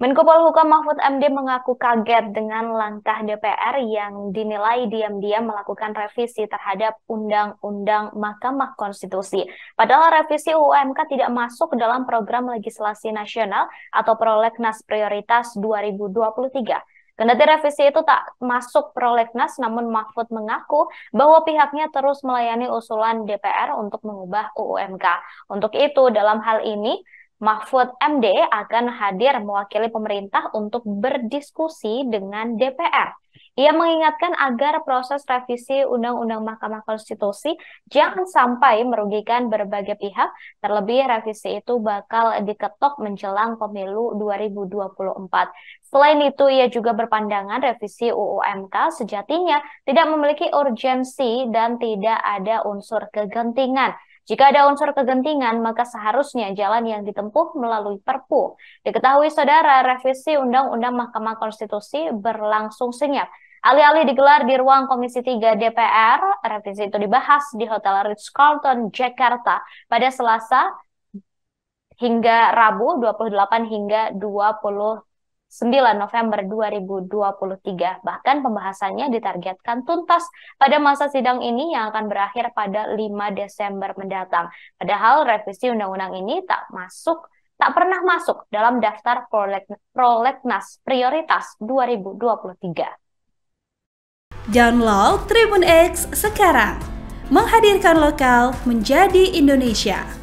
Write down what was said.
Menko Polhukam Mahfud MD mengaku kaget dengan langkah DPR yang dinilai diam-diam melakukan revisi terhadap Undang-Undang Mahkamah Konstitusi. Padahal revisi UMK tidak masuk dalam program legislasi nasional atau prolegnas prioritas 2023. Kendati revisi itu tak masuk prolegnas, namun Mahfud mengaku bahwa pihaknya terus melayani usulan DPR untuk mengubah UUMK. Untuk itu, dalam hal ini, Mahfud MD akan hadir mewakili pemerintah untuk berdiskusi dengan DPR. Ia mengingatkan agar proses revisi Undang-Undang Mahkamah Konstitusi jangan sampai merugikan berbagai pihak, terlebih revisi itu bakal diketok menjelang pemilu 2024. Selain itu, ia juga berpandangan revisi UUMK sejatinya tidak memiliki urgensi dan tidak ada unsur kegentingan. Jika ada unsur kegentingan, maka seharusnya jalan yang ditempuh melalui Perpu. Diketahui saudara, revisi Undang-Undang Mahkamah Konstitusi berlangsung senyap. Alih-alih digelar di ruang Komisi 3 DPR, revisi itu dibahas di Hotel Ritz-Carlton, Jakarta pada Selasa hingga Rabu 28 hingga puluh. 9 November 2023. Bahkan pembahasannya ditargetkan tuntas pada masa sidang ini yang akan berakhir pada 5 Desember mendatang. Padahal revisi undang-undang ini tak masuk tak pernah masuk dalam daftar prolegnas prioritas 2023. Download Tribun X sekarang. Menghadirkan lokal menjadi Indonesia.